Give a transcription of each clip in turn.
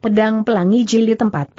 Pedang Pelangi Jilid 41.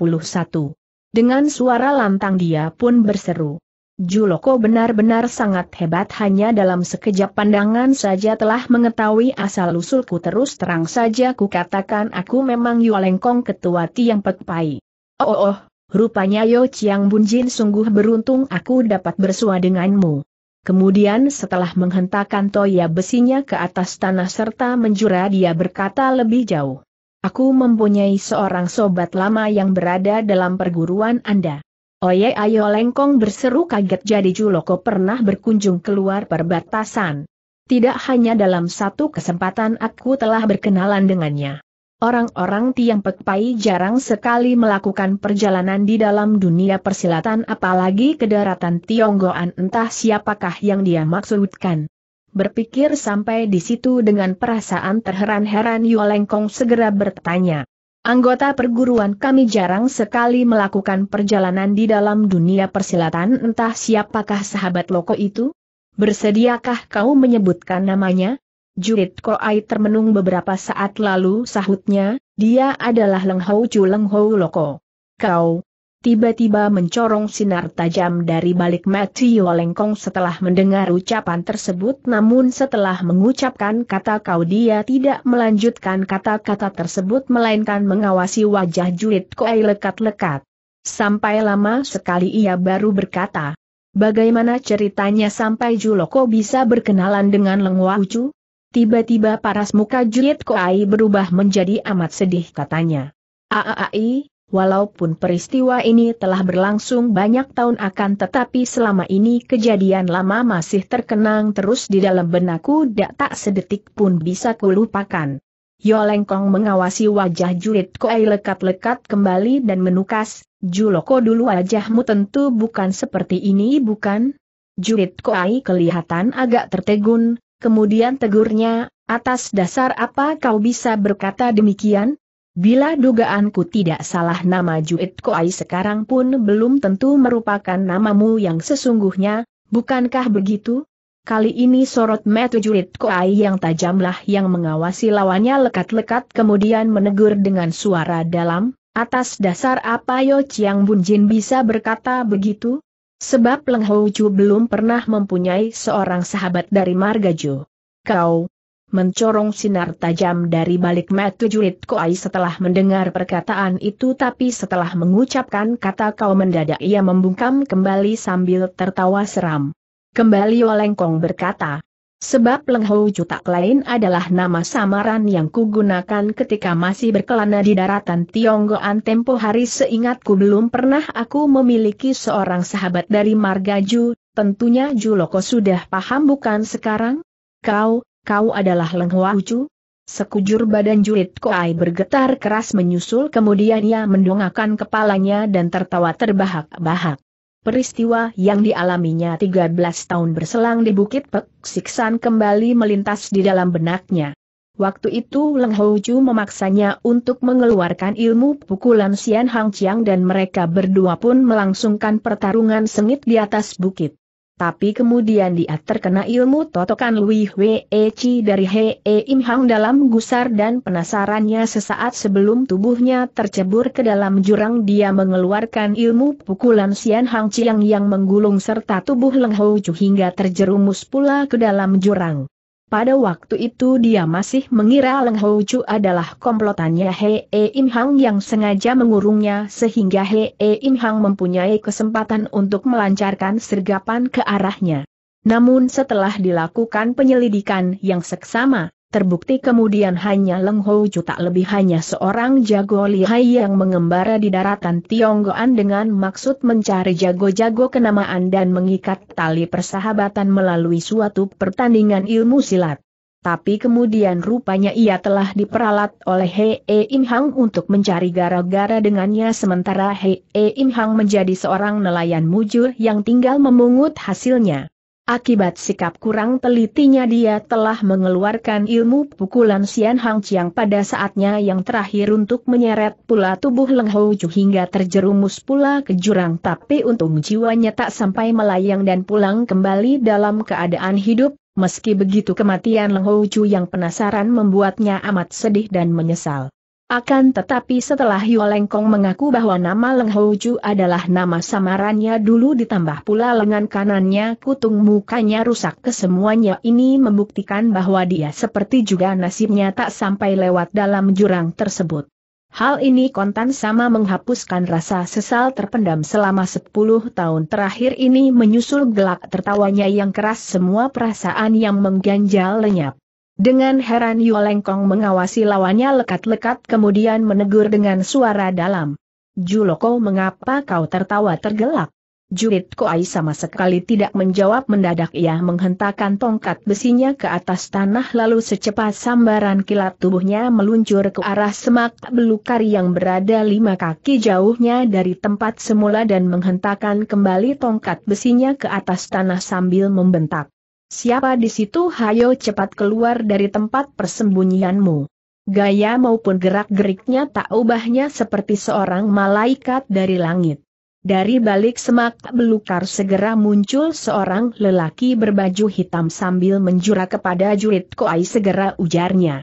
Dengan suara lantang dia pun berseru. Juloko benar-benar sangat hebat hanya dalam sekejap pandangan saja telah mengetahui asal-usulku terus terang saja ku katakan aku memang Yualengkong ketua Tiang Pek Pai. Oh, oh, oh, rupanya Yo Chiang Bunjin sungguh beruntung aku dapat bersua denganmu. Kemudian setelah menghentakkan toya besinya ke atas tanah serta menjura dia berkata lebih jauh. Aku mempunyai seorang sobat lama yang berada dalam perguruan Anda. Oye oh ya, ayo lengkong berseru kaget jadi Juloko pernah berkunjung keluar perbatasan. Tidak hanya dalam satu kesempatan aku telah berkenalan dengannya. Orang-orang Tiang Pekpai jarang sekali melakukan perjalanan di dalam dunia persilatan apalagi ke daratan Tionggoan entah siapakah yang dia maksudkan. Berpikir sampai di situ dengan perasaan terheran-heran Yolengkong segera bertanya. Anggota perguruan kami jarang sekali melakukan perjalanan di dalam dunia persilatan entah siapakah sahabat loko itu? Bersediakah kau menyebutkan namanya? Jurit Koai termenung beberapa saat lalu sahutnya, dia adalah Leng Hou Chu Leng Hou Loko. Kau, tiba-tiba mencorong sinar tajam dari balik mati Yolengkong setelah mendengar ucapan tersebut namun setelah mengucapkan kata kau dia tidak melanjutkan kata-kata tersebut melainkan mengawasi wajah Juit Koei lekat-lekat. Sampai lama sekali ia baru berkata, Bagaimana ceritanya sampai Juloko bisa berkenalan dengan Lengwa Ucu? Tiba-tiba paras muka Juit Koai berubah menjadi amat sedih katanya. Aaai, Walaupun peristiwa ini telah berlangsung banyak tahun akan tetapi selama ini kejadian lama masih terkenang terus di dalam benakku dak tak sedetik pun bisa kulupakan. Yolengkong mengawasi wajah jurid Koei lekat-lekat kembali dan menukas, Juloko dulu wajahmu tentu bukan seperti ini bukan? Jurid Koei kelihatan agak tertegun, kemudian tegurnya, atas dasar apa kau bisa berkata demikian? Bila dugaanku tidak salah nama Juit Koai sekarang pun belum tentu merupakan namamu yang sesungguhnya, bukankah begitu? Kali ini sorot mata Juit Koai yang tajamlah yang mengawasi lawannya lekat-lekat kemudian menegur dengan suara dalam, atas dasar apa Yo Chiang Bunjin bisa berkata begitu? Sebab Leng Hou Chu belum pernah mempunyai seorang sahabat dari marga Margajo. Kau, mencorong sinar tajam dari balik mata jurit Koai setelah mendengar perkataan itu tapi setelah mengucapkan kata kau mendadak ia membungkam kembali sambil tertawa seram. Kembali Olengkong berkata, sebab Lenghou Jutak lain adalah nama samaran yang kugunakan ketika masih berkelana di daratan Tionggoan tempo hari seingatku belum pernah aku memiliki seorang sahabat dari Margaju, tentunya Juloko sudah paham bukan sekarang? Kau, kau adalah Leng Hua Ucu? Sekujur badan Jurit Koai bergetar keras menyusul kemudian ia mendongakkan kepalanya dan tertawa terbahak-bahak. Peristiwa yang dialaminya 13 tahun berselang di Bukit Pek, siksan kembali melintas di dalam benaknya. Waktu itu Leng chu memaksanya untuk mengeluarkan ilmu pukulan Sian Hang Chiang dan mereka berdua pun melangsungkan pertarungan sengit di atas bukit. Tapi kemudian dia terkena ilmu totokan Lui Hwee Chi dari Hee Im Hang dalam gusar dan penasarannya sesaat sebelum tubuhnya tercebur ke dalam jurang dia mengeluarkan ilmu pukulan Sian Hang Chiang yang menggulung serta tubuh Leng Hou Chu hingga terjerumus pula ke dalam jurang. Pada waktu itu dia masih mengira Leng Hou Chu adalah komplotannya He e Im Hang yang sengaja mengurungnya sehingga He e Im Hang mempunyai kesempatan untuk melancarkan sergapan ke arahnya. Namun setelah dilakukan penyelidikan yang seksama, Terbukti kemudian hanya Leng Houju tak lebih hanya seorang jago lihai yang mengembara di daratan Tionggoan dengan maksud mencari jago-jago kenamaan dan mengikat tali persahabatan melalui suatu pertandingan ilmu silat. Tapi kemudian rupanya ia telah diperalat oleh He e Im Hang untuk mencari gara-gara dengannya sementara He e Im Hang menjadi seorang nelayan mujur yang tinggal memungut hasilnya. Akibat sikap kurang telitinya dia telah mengeluarkan ilmu pukulan Sian Hang Chiang pada saatnya yang terakhir untuk menyeret pula tubuh Leng Hou Chu hingga terjerumus pula ke jurang tapi untung jiwanya tak sampai melayang dan pulang kembali dalam keadaan hidup, meski begitu kematian Leng Hou Chu yang penasaran membuatnya amat sedih dan menyesal. Akan tetapi setelah Lengkong mengaku bahwa nama Leng Hoju adalah nama samarannya dulu ditambah pula lengan kanannya kutung mukanya rusak kesemuanya ini membuktikan bahwa dia seperti juga nasibnya tak sampai lewat dalam jurang tersebut. Hal ini kontan sama menghapuskan rasa sesal terpendam selama 10 tahun terakhir ini menyusul gelak tertawanya yang keras semua perasaan yang mengganjal lenyap. Dengan heran Yolengkong mengawasi lawannya lekat-lekat kemudian menegur dengan suara dalam. Juloko mengapa kau tertawa tergelak? Jurit Koai sama sekali tidak menjawab mendadak ia menghentakkan tongkat besinya ke atas tanah lalu secepat sambaran kilat tubuhnya meluncur ke arah semak belukar yang berada lima kaki jauhnya dari tempat semula dan menghentakkan kembali tongkat besinya ke atas tanah sambil membentak. Siapa di situ hayo cepat keluar dari tempat persembunyianmu. Gaya maupun gerak-geriknya tak ubahnya seperti seorang malaikat dari langit. Dari balik semak belukar segera muncul seorang lelaki berbaju hitam sambil menjura kepada jurid Koai segera ujarnya.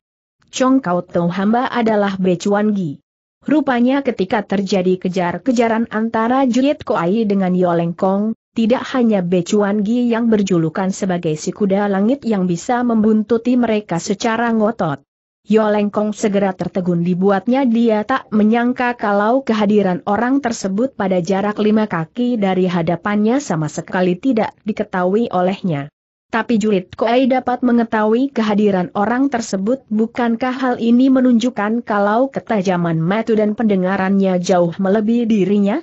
Chong Kau Tong Hamba adalah Becuan Gi. Rupanya ketika terjadi kejar-kejaran antara Jurit Koai dengan Yoleng Kong, tidak hanya Becuan Gi yang berjulukan sebagai si kuda langit yang bisa membuntuti mereka secara ngotot. Yolengkong segera tertegun dibuatnya dia tak menyangka kalau kehadiran orang tersebut pada jarak lima kaki dari hadapannya sama sekali tidak diketahui olehnya. Tapi Jurit Koei dapat mengetahui kehadiran orang tersebut bukankah hal ini menunjukkan kalau ketajaman metu dan pendengarannya jauh melebihi dirinya?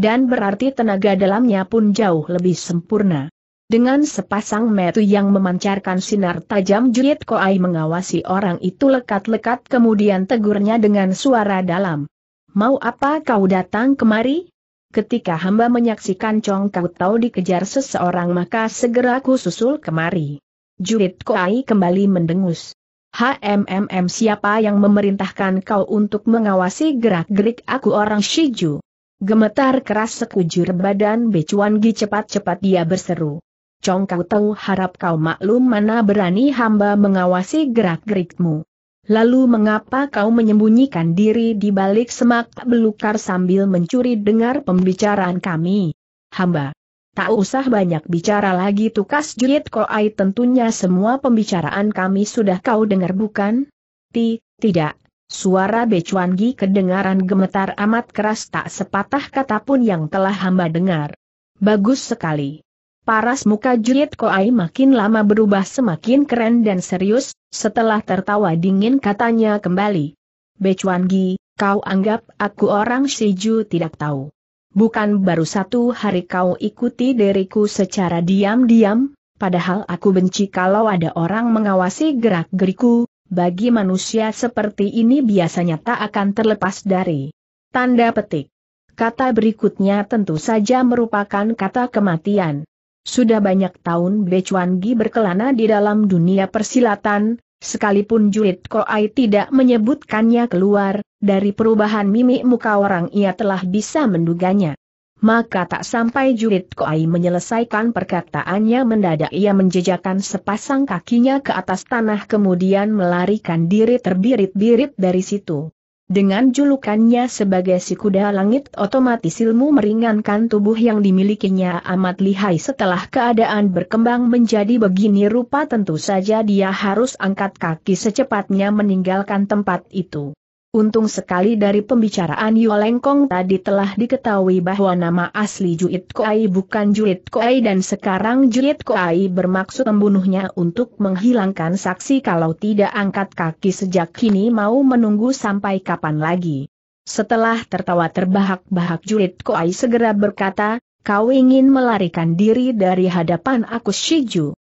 dan berarti tenaga dalamnya pun jauh lebih sempurna. Dengan sepasang metu yang memancarkan sinar tajam Juliet Koai mengawasi orang itu lekat-lekat kemudian tegurnya dengan suara dalam. Mau apa kau datang kemari? Ketika hamba menyaksikan Chong Kau Tau dikejar seseorang maka segera ku susul kemari. Juliet Koai kembali mendengus. HMMM siapa yang memerintahkan kau untuk mengawasi gerak-gerik aku orang Shiju? Gemetar keras sekujur badan Becuan Gi cepat-cepat dia berseru. Cong kau tahu harap kau maklum mana berani hamba mengawasi gerak-gerikmu. Lalu mengapa kau menyembunyikan diri di balik semak belukar sambil mencuri dengar pembicaraan kami? Hamba. Tak usah banyak bicara lagi tukas jerit koai tentunya semua pembicaraan kami sudah kau dengar bukan? Ti, tidak, Suara Becuan Gi kedengaran gemetar amat keras tak sepatah kata pun yang telah hamba dengar. Bagus sekali. Paras muka Juliet Koai makin lama berubah semakin keren dan serius, setelah tertawa dingin katanya kembali. Becuan Gi, kau anggap aku orang Shiju tidak tahu. Bukan baru satu hari kau ikuti diriku secara diam-diam, padahal aku benci kalau ada orang mengawasi gerak-geriku, bagi manusia seperti ini biasanya tak akan terlepas dari tanda petik. Kata berikutnya tentu saja merupakan kata kematian. Sudah banyak tahun Gi berkelana di dalam dunia persilatan, sekalipun Jurit Koai tidak menyebutkannya keluar, dari perubahan mimik muka orang ia telah bisa menduganya. Maka tak sampai Jurit Koai menyelesaikan perkataannya mendadak ia menjejakkan sepasang kakinya ke atas tanah kemudian melarikan diri terbirit-birit dari situ. Dengan julukannya sebagai si kuda langit otomatis ilmu meringankan tubuh yang dimilikinya amat lihai setelah keadaan berkembang menjadi begini rupa tentu saja dia harus angkat kaki secepatnya meninggalkan tempat itu. Untung sekali dari pembicaraan Yolengkong tadi telah diketahui bahwa nama asli Juit Koai bukan Juit Koai dan sekarang Juit Koai bermaksud membunuhnya untuk menghilangkan saksi kalau tidak angkat kaki sejak kini mau menunggu sampai kapan lagi. Setelah tertawa terbahak-bahak Juit Koai segera berkata, kau ingin melarikan diri dari hadapan aku Shiju.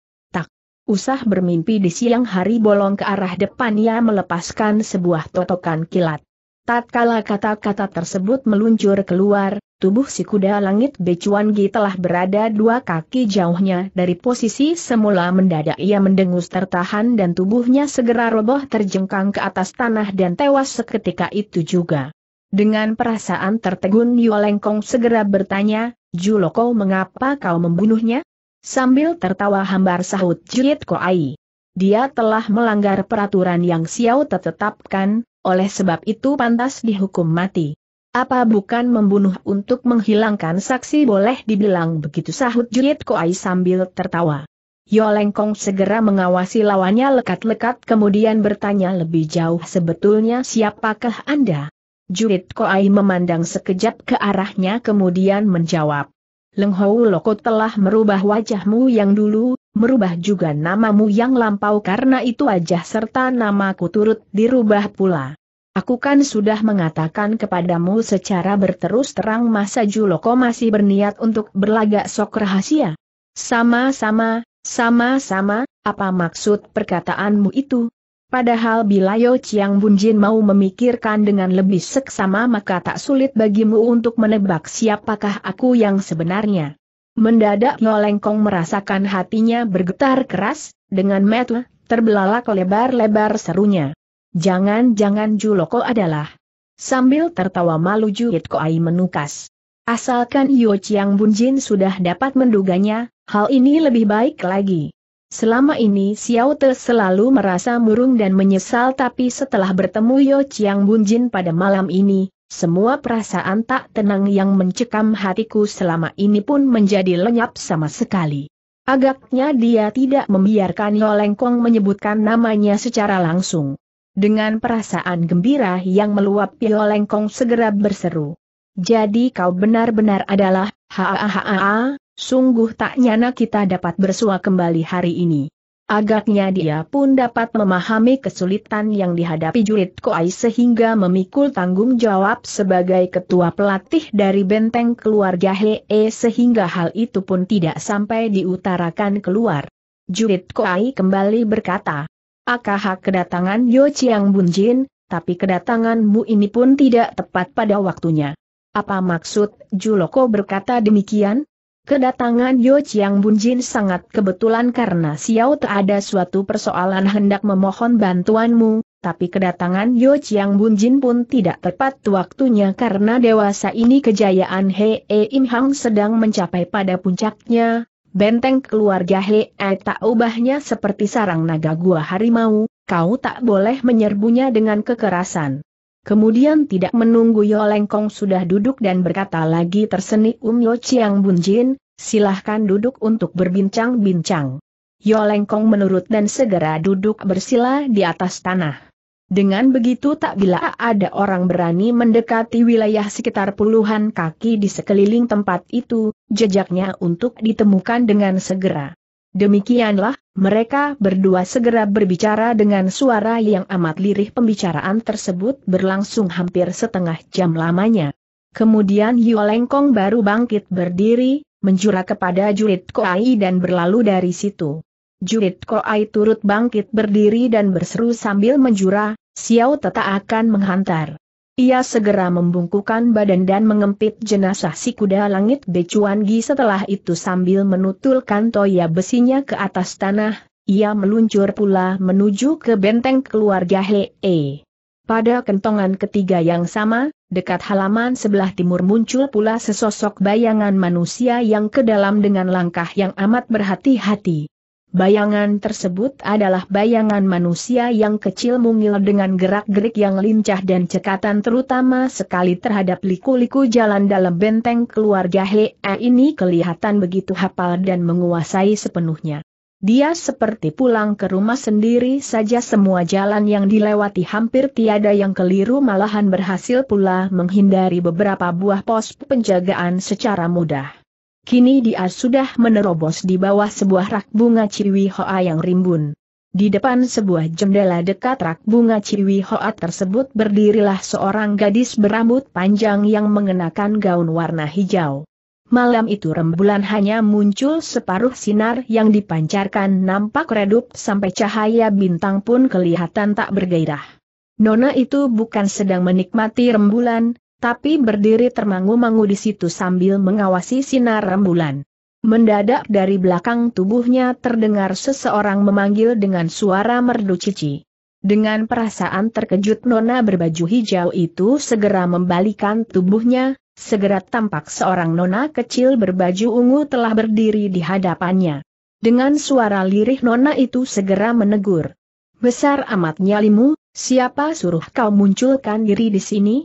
Usah bermimpi di siang hari bolong ke arah depan ia melepaskan sebuah totokan kilat. Tatkala kata-kata tersebut meluncur keluar, tubuh si kuda langit Becuangi telah berada dua kaki jauhnya dari posisi semula mendadak ia mendengus tertahan dan tubuhnya segera roboh terjengkang ke atas tanah dan tewas seketika itu juga. Dengan perasaan tertegun Yolengkong segera bertanya, Juloko mengapa kau membunuhnya? Sambil tertawa hambar sahut Jiet Koai. Dia telah melanggar peraturan yang Xiao tetapkan, oleh sebab itu pantas dihukum mati. Apa bukan membunuh untuk menghilangkan saksi boleh dibilang begitu sahut Jiet Koai sambil tertawa. Yolengkong segera mengawasi lawannya lekat-lekat kemudian bertanya lebih jauh sebetulnya siapakah Anda? Jurit Koai memandang sekejap ke arahnya kemudian menjawab. Leng Hou Loko telah merubah wajahmu yang dulu, merubah juga namamu yang lampau karena itu wajah serta namaku turut dirubah pula. Aku kan sudah mengatakan kepadamu secara berterus terang masa Juloko masih berniat untuk berlagak sok rahasia. Sama-sama, sama-sama, apa maksud perkataanmu itu? Padahal bila Yo Chiang Bunjin mau memikirkan dengan lebih seksama maka tak sulit bagimu untuk menebak siapakah aku yang sebenarnya. Mendadak Yo Lengkong merasakan hatinya bergetar keras, dengan metu, terbelalak lebar-lebar serunya. Jangan-jangan Juloko adalah. Sambil tertawa malu Juhit Koai menukas. Asalkan Yo Chiang Bunjin sudah dapat menduganya, hal ini lebih baik lagi. Selama ini Xiao Te selalu merasa murung dan menyesal tapi setelah bertemu Yo Chiang Bunjin pada malam ini, semua perasaan tak tenang yang mencekam hatiku selama ini pun menjadi lenyap sama sekali. Agaknya dia tidak membiarkan Yo Lengkong menyebutkan namanya secara langsung. Dengan perasaan gembira yang meluap Yo Lengkong segera berseru. Jadi kau benar-benar adalah, haa Sungguh tak nyana kita dapat bersua kembali hari ini. Agaknya dia pun dapat memahami kesulitan yang dihadapi jurid Koai sehingga memikul tanggung jawab sebagai ketua pelatih dari benteng keluarga Hee sehingga hal itu pun tidak sampai diutarakan keluar. Jurid Koai kembali berkata, Akah kedatangan Yo Chiang Bunjin, tapi kedatanganmu ini pun tidak tepat pada waktunya. Apa maksud Juloko berkata demikian? Kedatangan Yo Chiang Bunjin sangat kebetulan karena Xiao tak ada suatu persoalan hendak memohon bantuanmu, tapi kedatangan Yo Chiang Bunjin pun tidak tepat waktunya karena dewasa ini kejayaan He e Im Hang sedang mencapai pada puncaknya. Benteng keluarga He e tak ubahnya seperti sarang naga gua harimau, kau tak boleh menyerbunya dengan kekerasan. Kemudian tidak menunggu Yo Lengkong sudah duduk dan berkata lagi tersenyum Um Yo Chiang Jin, silahkan duduk untuk berbincang-bincang. Yo Lengkong menurut dan segera duduk bersila di atas tanah. Dengan begitu tak bila ada orang berani mendekati wilayah sekitar puluhan kaki di sekeliling tempat itu, jejaknya untuk ditemukan dengan segera. Demikianlah, mereka berdua segera berbicara dengan suara yang amat lirih pembicaraan tersebut berlangsung hampir setengah jam lamanya. Kemudian Yu Lengkong baru bangkit berdiri, menjura kepada Jurit Koai dan berlalu dari situ. Jurit Koai turut bangkit berdiri dan berseru sambil menjura, Xiao Teta akan menghantar. Ia segera membungkukan badan dan mengempit jenazah si kuda langit Becuan Gi setelah itu sambil menutulkan toya besinya ke atas tanah, ia meluncur pula menuju ke benteng keluarga Hee. Pada kentongan ketiga yang sama, dekat halaman sebelah timur muncul pula sesosok bayangan manusia yang ke dalam dengan langkah yang amat berhati-hati. Bayangan tersebut adalah bayangan manusia yang kecil mungil dengan gerak-gerik yang lincah dan cekatan terutama sekali terhadap liku-liku jalan dalam benteng keluarga Hei ini kelihatan begitu hafal dan menguasai sepenuhnya. Dia seperti pulang ke rumah sendiri saja semua jalan yang dilewati hampir tiada yang keliru malahan berhasil pula menghindari beberapa buah pos penjagaan secara mudah. Kini dia sudah menerobos di bawah sebuah rak bunga Ciwi Hoa yang rimbun. Di depan sebuah jendela dekat rak bunga Ciwi Hoa tersebut berdirilah seorang gadis berambut panjang yang mengenakan gaun warna hijau. Malam itu rembulan hanya muncul separuh sinar yang dipancarkan nampak redup sampai cahaya bintang pun kelihatan tak bergairah. Nona itu bukan sedang menikmati rembulan, tapi berdiri termangu-mangu di situ sambil mengawasi sinar rembulan. Mendadak dari belakang tubuhnya terdengar seseorang memanggil dengan suara merdu cici. Dengan perasaan terkejut Nona berbaju hijau itu segera membalikan tubuhnya, segera tampak seorang Nona kecil berbaju ungu telah berdiri di hadapannya. Dengan suara lirih Nona itu segera menegur. Besar amat nyalimu, siapa suruh kau munculkan diri di sini?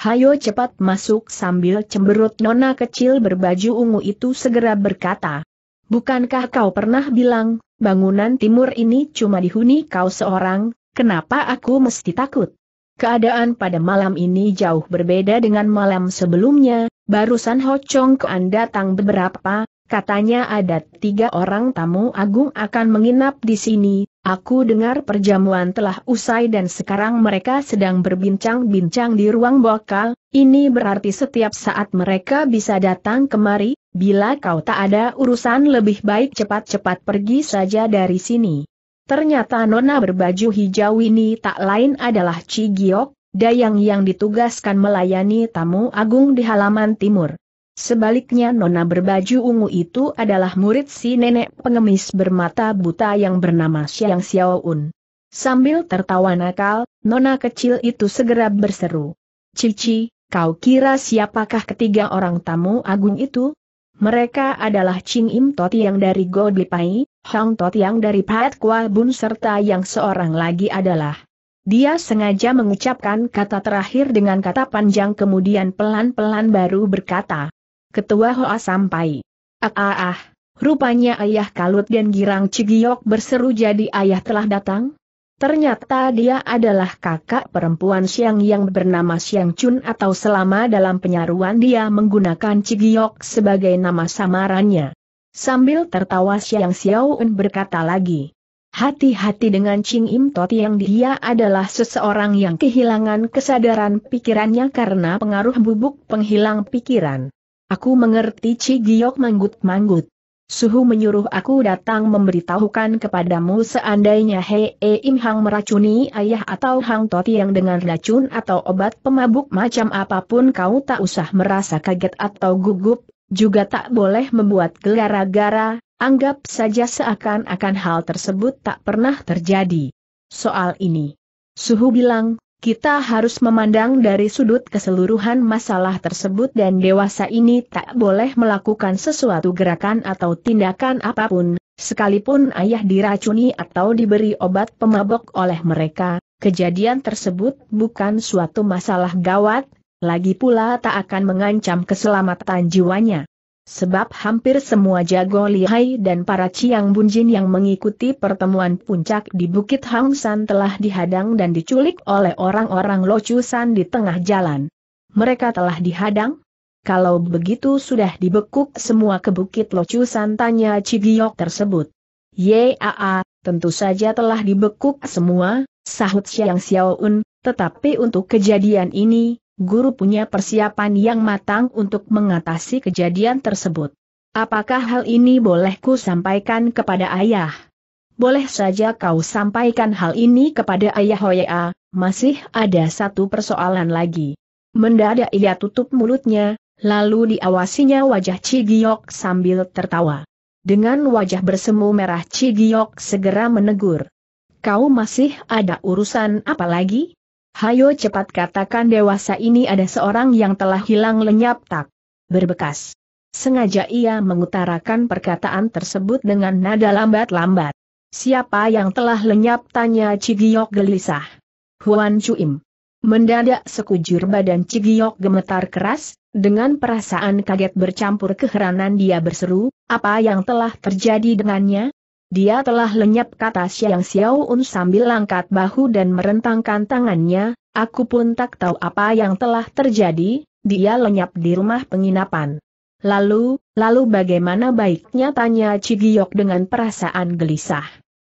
Hayo cepat masuk sambil cemberut nona kecil berbaju ungu itu segera berkata. Bukankah kau pernah bilang, bangunan timur ini cuma dihuni kau seorang, kenapa aku mesti takut? Keadaan pada malam ini jauh berbeda dengan malam sebelumnya, barusan Ho Chong Kuan datang beberapa, katanya ada tiga orang tamu agung akan menginap di sini, Aku dengar perjamuan telah usai dan sekarang mereka sedang berbincang-bincang di ruang bokal, ini berarti setiap saat mereka bisa datang kemari, bila kau tak ada urusan lebih baik cepat-cepat pergi saja dari sini. Ternyata nona berbaju hijau ini tak lain adalah Cigiok, dayang yang ditugaskan melayani tamu agung di halaman timur. Sebaliknya nona berbaju ungu itu adalah murid si nenek pengemis bermata buta yang bernama Xiang Xiaoun. Sambil tertawa nakal, nona kecil itu segera berseru. Cici, kau kira siapakah ketiga orang tamu agung itu? Mereka adalah Ching Im Toti yang dari Godi Pai, Hang Toti yang dari Pat Kwa Bun serta yang seorang lagi adalah dia sengaja mengucapkan kata terakhir dengan kata panjang kemudian pelan-pelan baru berkata, Ketua Hoa sampai. Ah ah ah, rupanya ayah kalut dan girang Cigiok berseru jadi ayah telah datang? Ternyata dia adalah kakak perempuan Siang yang bernama Siang Chun atau selama dalam penyaruan dia menggunakan Cigiok sebagai nama samarannya. Sambil tertawa Siang Xiaoun berkata lagi, Hati-hati dengan Ching Im Tot yang dia adalah seseorang yang kehilangan kesadaran pikirannya karena pengaruh bubuk penghilang pikiran. Aku mengerti Ci Giok manggut-manggut. Suhu menyuruh aku datang memberitahukan kepadamu seandainya Hei e Im Hang meracuni ayah atau Hang Toti yang dengan racun atau obat pemabuk macam apapun kau tak usah merasa kaget atau gugup, juga tak boleh membuat gara-gara, anggap saja seakan-akan hal tersebut tak pernah terjadi. Soal ini. Suhu bilang, kita harus memandang dari sudut keseluruhan masalah tersebut dan dewasa ini tak boleh melakukan sesuatu gerakan atau tindakan apapun, sekalipun ayah diracuni atau diberi obat pemabok oleh mereka, kejadian tersebut bukan suatu masalah gawat, lagi pula tak akan mengancam keselamatan jiwanya. Sebab hampir semua jago lihai dan para Ciang Bunjin yang mengikuti pertemuan puncak di Bukit Hangsan telah dihadang dan diculik oleh orang-orang locusan di tengah jalan. Mereka telah dihadang? Kalau begitu sudah dibekuk semua ke Bukit Locusan tanya Cigiok tersebut. Yaa, tentu saja telah dibekuk semua, sahut Xiang Xiaoun, tetapi untuk kejadian ini, guru punya persiapan yang matang untuk mengatasi kejadian tersebut. Apakah hal ini boleh ku sampaikan kepada ayah? Boleh saja kau sampaikan hal ini kepada ayah Hoya, masih ada satu persoalan lagi. Mendadak ia tutup mulutnya, lalu diawasinya wajah Cigiok sambil tertawa. Dengan wajah bersemu merah Cigiok segera menegur. Kau masih ada urusan apa lagi? Hayo cepat katakan dewasa ini ada seorang yang telah hilang lenyap tak berbekas. Sengaja ia mengutarakan perkataan tersebut dengan nada lambat-lambat. Siapa yang telah lenyap tanya Cigiok gelisah. Huan Cuim. Mendadak sekujur badan Cigiok gemetar keras, dengan perasaan kaget bercampur keheranan dia berseru, apa yang telah terjadi dengannya? Dia telah lenyap kata Xiang un sambil langkat bahu dan merentangkan tangannya, aku pun tak tahu apa yang telah terjadi, dia lenyap di rumah penginapan. Lalu, lalu bagaimana baiknya tanya Cigiok dengan perasaan gelisah.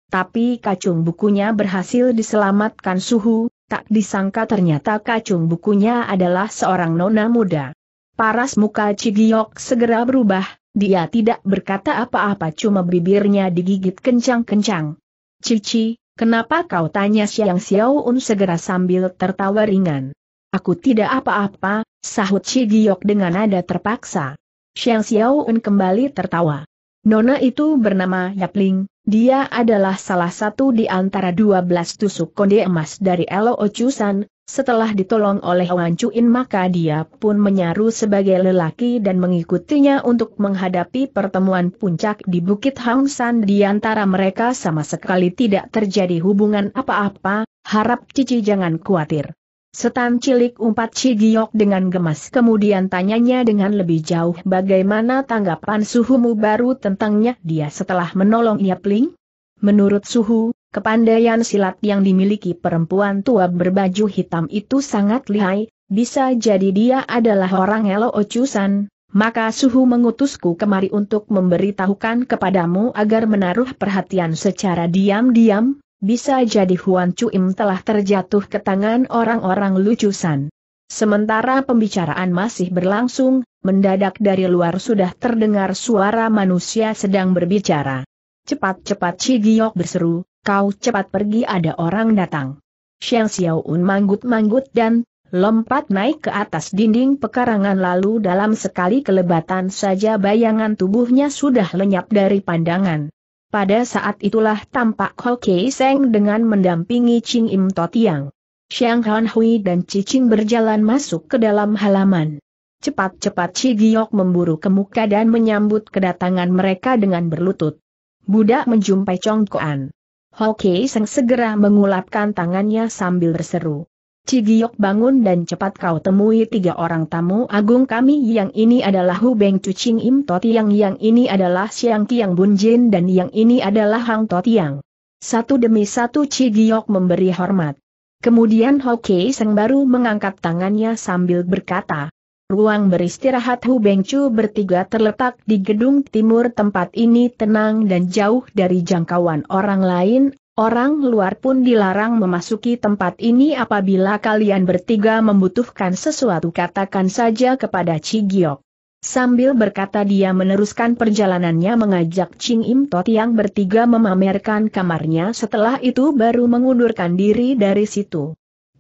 Tapi kacung bukunya berhasil diselamatkan suhu, tak disangka ternyata kacung bukunya adalah seorang nona muda. Paras muka Cigiok segera berubah, dia tidak berkata apa-apa cuma bibirnya digigit kencang-kencang. Cici, kenapa kau tanya Xiang Un segera sambil tertawa ringan. Aku tidak apa-apa, sahut Shi Giok dengan nada terpaksa. Xiang Un kembali tertawa. Nona itu bernama Yap Ling, dia adalah salah satu di antara 12 tusuk konde emas dari Elo Ochusan, setelah ditolong oleh Wan Chuin maka dia pun menyaru sebagai lelaki dan mengikutinya untuk menghadapi pertemuan puncak di Bukit Hang San di antara mereka sama sekali tidak terjadi hubungan apa-apa, harap Cici jangan khawatir. Setan cilik umpat Cigiok dengan gemas kemudian tanyanya dengan lebih jauh bagaimana tanggapan suhumu baru tentangnya dia setelah menolong Yapling? Menurut suhu, Kepandaian silat yang dimiliki perempuan tua berbaju hitam itu sangat lihai, bisa jadi dia adalah orang Elo Ocusan, maka suhu mengutusku kemari untuk memberitahukan kepadamu agar menaruh perhatian secara diam-diam, bisa jadi Huan Chuim telah terjatuh ke tangan orang-orang lucusan. Sementara pembicaraan masih berlangsung, mendadak dari luar sudah terdengar suara manusia sedang berbicara. Cepat-cepat Cigiok berseru, kau cepat pergi ada orang datang. Xiang Xiaoun manggut-manggut dan lompat naik ke atas dinding pekarangan lalu dalam sekali kelebatan saja bayangan tubuhnya sudah lenyap dari pandangan. Pada saat itulah tampak Ho Kei Seng dengan mendampingi Ching Im Tiang, Xiang Han Hui dan Cicing berjalan masuk ke dalam halaman. Cepat-cepat Chi Giok memburu ke muka dan menyambut kedatangan mereka dengan berlutut. Budak menjumpai Chong Koan. Hoke Seng segera mengulapkan tangannya sambil berseru. Cigiok bangun dan cepat kau temui tiga orang tamu agung kami yang ini adalah Hu Beng Cucing Im Totiang yang ini adalah Siang Tiang Jin dan yang ini adalah Hang Totiang. Satu demi satu Cigiok memberi hormat. Kemudian Hoke Seng baru mengangkat tangannya sambil berkata, Ruang beristirahat Hu Bengcu bertiga terletak di gedung timur tempat ini tenang dan jauh dari jangkauan orang lain, orang luar pun dilarang memasuki tempat ini apabila kalian bertiga membutuhkan sesuatu katakan saja kepada Cigiok. Sambil berkata dia meneruskan perjalanannya mengajak Ching Im Tot yang bertiga memamerkan kamarnya setelah itu baru mengundurkan diri dari situ.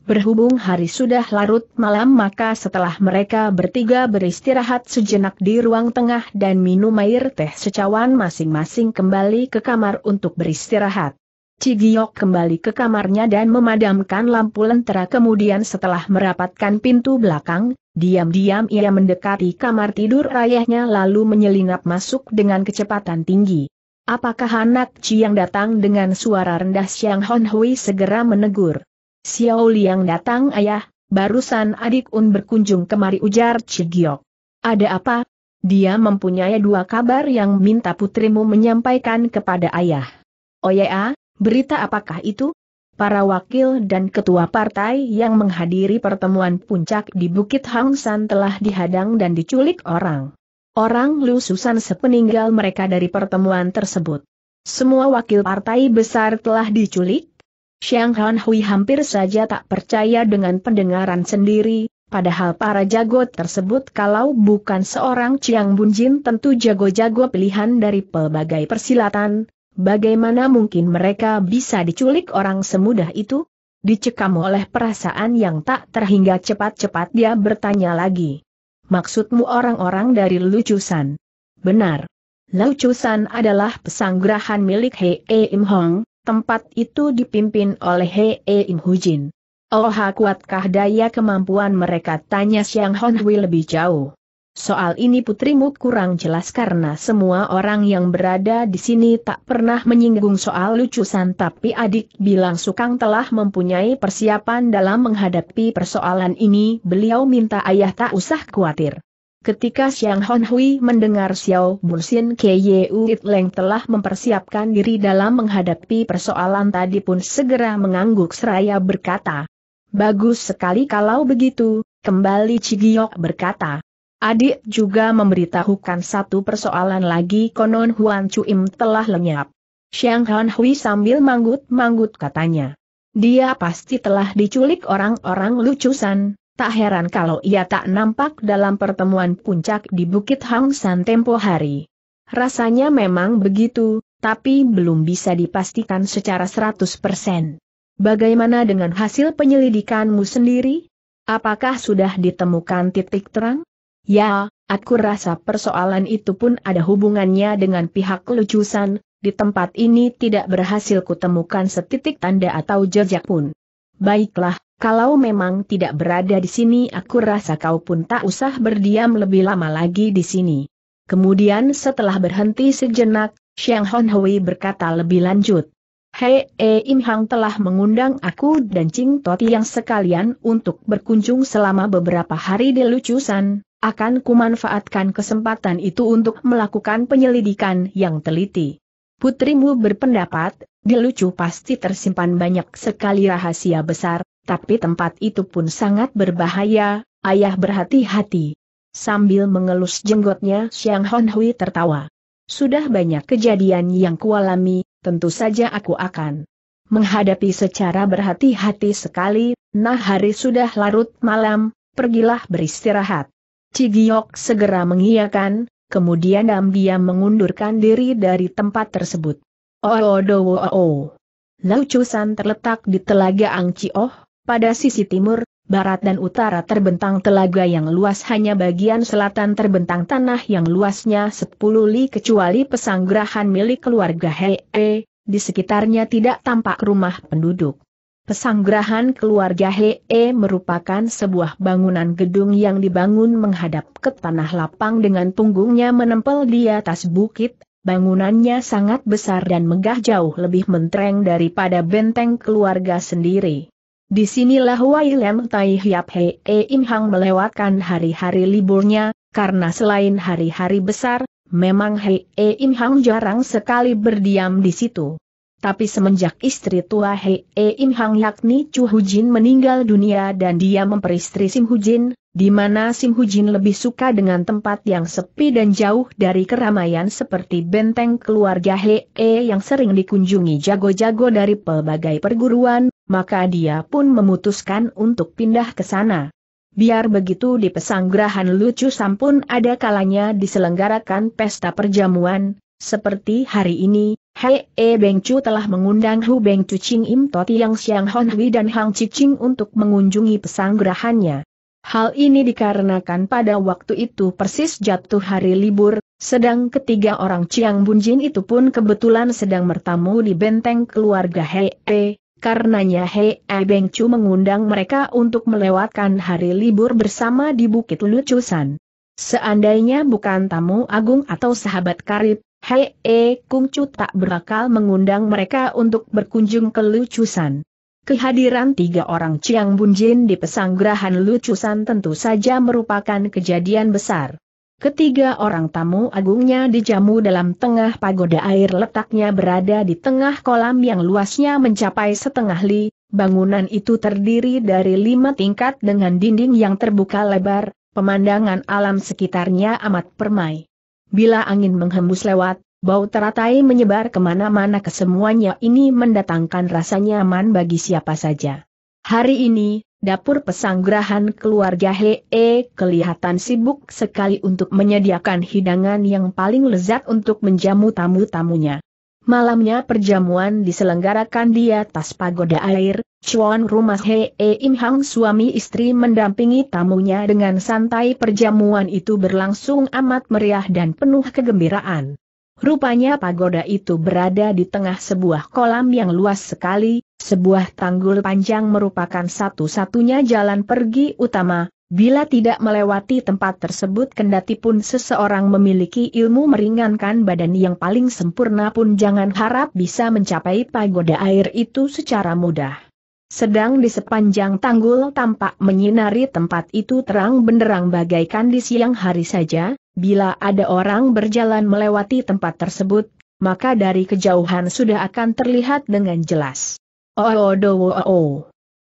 Berhubung hari sudah larut malam maka setelah mereka bertiga beristirahat sejenak di ruang tengah dan minum air teh secawan masing-masing kembali ke kamar untuk beristirahat. Cigiok kembali ke kamarnya dan memadamkan lampu lentera kemudian setelah merapatkan pintu belakang, diam-diam ia mendekati kamar tidur ayahnya lalu menyelinap masuk dengan kecepatan tinggi. Apakah anak Ci yang datang dengan suara rendah Siang Hon Hui segera menegur? Xiao Liang datang ayah, barusan adik Un berkunjung kemari ujar Cigiok. Ada apa? Dia mempunyai dua kabar yang minta putrimu menyampaikan kepada ayah. Oh ya, ah, berita apakah itu? Para wakil dan ketua partai yang menghadiri pertemuan puncak di Bukit Hang San telah dihadang dan diculik orang. Orang lususan sepeninggal mereka dari pertemuan tersebut. Semua wakil partai besar telah diculik, Xiang Han Hui hampir saja tak percaya dengan pendengaran sendiri, padahal para jago tersebut kalau bukan seorang Chiang Bunjin tentu jago-jago pilihan dari pelbagai persilatan, bagaimana mungkin mereka bisa diculik orang semudah itu? Dicekam oleh perasaan yang tak terhingga cepat-cepat dia bertanya lagi. Maksudmu orang-orang dari Lucusan? Benar. Lucusan adalah pesanggrahan milik Hei Im Hong, Tempat itu dipimpin oleh Hei e Im Hujin. Oh kuatkah daya kemampuan mereka tanya Xiang Honhui lebih jauh. Soal ini putrimu kurang jelas karena semua orang yang berada di sini tak pernah menyinggung soal lucusan tapi adik bilang Sukang telah mempunyai persiapan dalam menghadapi persoalan ini beliau minta ayah tak usah khawatir. Ketika Xiang Hon Hui mendengar Xiao Bun Xin Kye Uit Leng telah mempersiapkan diri dalam menghadapi persoalan tadi pun segera mengangguk seraya berkata. Bagus sekali kalau begitu, kembali Cigiok berkata. Adik juga memberitahukan satu persoalan lagi konon Huan Chuim telah lenyap. Xiang Hon Hui sambil manggut-manggut katanya. Dia pasti telah diculik orang-orang lucusan, Tak heran kalau ia tak nampak dalam pertemuan puncak di Bukit Hang San tempo hari. Rasanya memang begitu, tapi belum bisa dipastikan secara 100%. Bagaimana dengan hasil penyelidikanmu sendiri? Apakah sudah ditemukan titik terang? Ya, aku rasa persoalan itu pun ada hubungannya dengan pihak lucusan, di tempat ini tidak berhasil kutemukan setitik tanda atau jejak pun. Baiklah, kalau memang tidak berada di sini aku rasa kau pun tak usah berdiam lebih lama lagi di sini. Kemudian setelah berhenti sejenak, Xiang Hon Hui berkata lebih lanjut. Hei E eh Im Hang telah mengundang aku dan Ching Toti yang sekalian untuk berkunjung selama beberapa hari di Lucusan, akan kumanfaatkan kesempatan itu untuk melakukan penyelidikan yang teliti. Putrimu berpendapat, di Lucu pasti tersimpan banyak sekali rahasia besar, tapi tempat itu pun sangat berbahaya, ayah berhati-hati. Sambil mengelus jenggotnya Xiang Hon Hui tertawa. Sudah banyak kejadian yang kualami, tentu saja aku akan menghadapi secara berhati-hati sekali, nah hari sudah larut malam, pergilah beristirahat. Cigiok segera mengiyakan, kemudian diam-diam mengundurkan diri dari tempat tersebut. Oodowo. Oh, oh, -o oh, -o. Laucusan terletak di Telaga Angcioh, pada sisi timur, barat dan utara terbentang telaga yang luas hanya bagian selatan terbentang tanah yang luasnya 10 li kecuali pesanggrahan milik keluarga Hee, di sekitarnya tidak tampak rumah penduduk. Pesanggrahan keluarga Hee merupakan sebuah bangunan gedung yang dibangun menghadap ke tanah lapang dengan punggungnya menempel di atas bukit, bangunannya sangat besar dan megah jauh lebih mentereng daripada benteng keluarga sendiri. Disinilah Wai Lem Tai Hiap Hee Im Hang melewatkan hari-hari liburnya, karena selain hari-hari besar, memang Hee Im Hang jarang sekali berdiam di situ. Tapi semenjak istri tua Hei e Im Hang yakni Chu Jin meninggal dunia dan dia memperistri Sim Hu Jin, di mana Sim Hu Jin lebih suka dengan tempat yang sepi dan jauh dari keramaian seperti benteng keluarga Hei e yang sering dikunjungi jago-jago dari pelbagai perguruan, maka dia pun memutuskan untuk pindah ke sana. Biar begitu di pesanggrahan lucu sampun ada kalanya diselenggarakan pesta perjamuan, seperti hari ini, Hei E Beng telah mengundang Hu Beng Chu Ching Im Toti Yang Xiang Hon Hui dan Hang Chi untuk mengunjungi pesanggerahannya. Hal ini dikarenakan pada waktu itu persis jatuh hari libur, sedang ketiga orang Chiang Bunjin itu pun kebetulan sedang bertamu di benteng keluarga Hei E, karenanya Hei E Beng mengundang mereka untuk melewatkan hari libur bersama di Bukit Lucusan. Seandainya bukan tamu agung atau sahabat karib, Hei Kungcu eh, tak berakal mengundang mereka untuk berkunjung ke Lucusan. Kehadiran tiga orang Chiang Bunjin di pesanggrahan Lucusan tentu saja merupakan kejadian besar. Ketiga orang tamu agungnya dijamu dalam tengah pagoda air letaknya berada di tengah kolam yang luasnya mencapai setengah li, bangunan itu terdiri dari lima tingkat dengan dinding yang terbuka lebar, pemandangan alam sekitarnya amat permai. Bila angin menghembus lewat, bau teratai menyebar kemana-mana kesemuanya ini mendatangkan rasa nyaman bagi siapa saja. Hari ini, dapur pesanggrahan keluarga Hee kelihatan sibuk sekali untuk menyediakan hidangan yang paling lezat untuk menjamu tamu-tamunya. Malamnya perjamuan diselenggarakan di atas pagoda air, Chuan rumah Hei e Im Hang suami istri mendampingi tamunya dengan santai perjamuan itu berlangsung amat meriah dan penuh kegembiraan. Rupanya pagoda itu berada di tengah sebuah kolam yang luas sekali, sebuah tanggul panjang merupakan satu-satunya jalan pergi utama, Bila tidak melewati tempat tersebut kendati pun seseorang memiliki ilmu meringankan badan yang paling sempurna pun jangan harap bisa mencapai pagoda air itu secara mudah. Sedang di sepanjang tanggul tampak menyinari tempat itu terang benderang bagaikan di siang hari saja, bila ada orang berjalan melewati tempat tersebut, maka dari kejauhan sudah akan terlihat dengan jelas. Oh, oh, oh, oh, oh.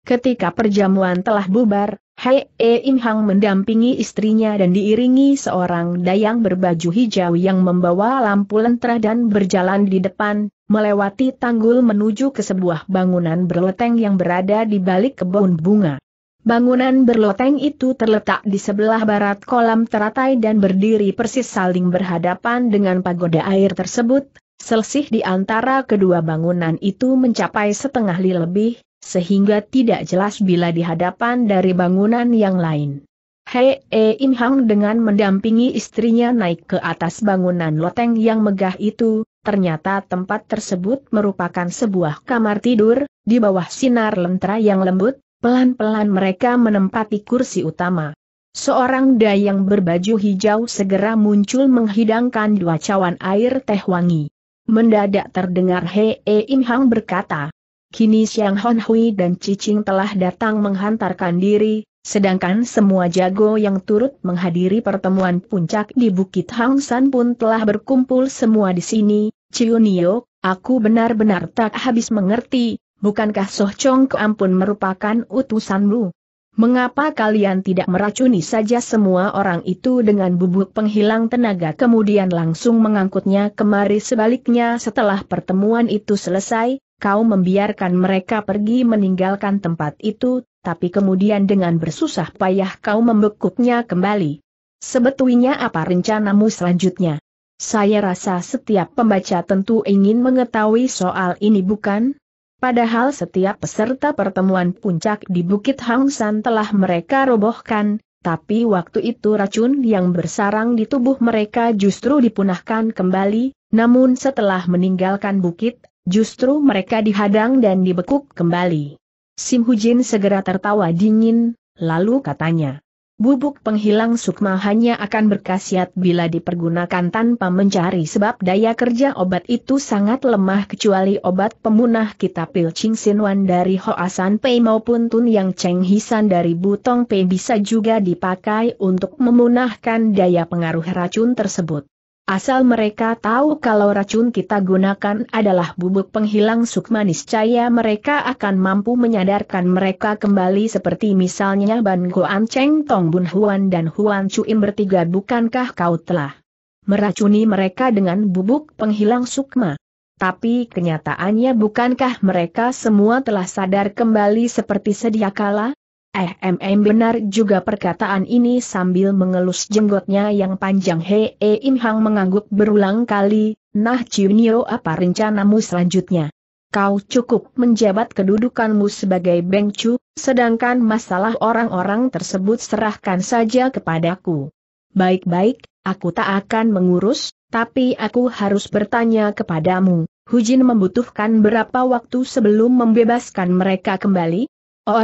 Ketika perjamuan telah bubar, Hei E Im Hang mendampingi istrinya dan diiringi seorang dayang berbaju hijau yang membawa lampu lentera dan berjalan di depan, melewati tanggul menuju ke sebuah bangunan berloteng yang berada di balik kebun bunga. Bangunan berloteng itu terletak di sebelah barat kolam teratai dan berdiri persis saling berhadapan dengan pagoda air tersebut, Selisih di antara kedua bangunan itu mencapai setengah li lebih, sehingga tidak jelas bila di hadapan dari bangunan yang lain. Hei e Im Hang dengan mendampingi istrinya naik ke atas bangunan loteng yang megah itu, ternyata tempat tersebut merupakan sebuah kamar tidur, di bawah sinar lentera yang lembut, pelan-pelan mereka menempati kursi utama. Seorang dayang berbaju hijau segera muncul menghidangkan dua cawan air teh wangi. Mendadak terdengar Hei e Im Hang berkata, Kini Siang Hon Hui dan Cicing telah datang menghantarkan diri, sedangkan semua jago yang turut menghadiri pertemuan puncak di Bukit Hang San pun telah berkumpul semua di sini. Ciunio, aku benar-benar tak habis mengerti, bukankah Soh Chong Kuan merupakan utusanmu? Mengapa kalian tidak meracuni saja semua orang itu dengan bubuk penghilang tenaga kemudian langsung mengangkutnya kemari sebaliknya setelah pertemuan itu selesai, kau membiarkan mereka pergi meninggalkan tempat itu, tapi kemudian dengan bersusah payah kau membekuknya kembali. Sebetulnya apa rencanamu selanjutnya? Saya rasa setiap pembaca tentu ingin mengetahui soal ini bukan? Padahal setiap peserta pertemuan puncak di Bukit Hangsan telah mereka robohkan, tapi waktu itu racun yang bersarang di tubuh mereka justru dipunahkan kembali, namun setelah meninggalkan bukit, Justru mereka dihadang dan dibekuk kembali. Sim Hujin segera tertawa dingin, lalu katanya. Bubuk penghilang sukma hanya akan berkhasiat bila dipergunakan tanpa mencari sebab daya kerja obat itu sangat lemah kecuali obat pemunah kita pil Ching Wan dari Hoasan Pei maupun Tun Yang Cheng Hisan dari Butong Pei bisa juga dipakai untuk memunahkan daya pengaruh racun tersebut. Asal mereka tahu kalau racun kita gunakan adalah bubuk penghilang sukma niscaya mereka akan mampu menyadarkan mereka kembali seperti misalnya Ban Goan Cheng Tong Bun Huan dan Huan Chuim bertiga bukankah kau telah meracuni mereka dengan bubuk penghilang sukma. Tapi kenyataannya bukankah mereka semua telah sadar kembali seperti sedia kala? mm benar juga perkataan ini sambil mengelus jenggotnya yang panjang e, Im Hang mengangguk berulang kali, Nah Junio, apa rencanamu selanjutnya? Kau cukup menjabat kedudukanmu sebagai bengcu, sedangkan masalah orang-orang tersebut serahkan saja kepadaku. Baik-baik, aku tak akan mengurus, tapi aku harus bertanya kepadamu, Hujin membutuhkan berapa waktu sebelum membebaskan mereka kembali? Oh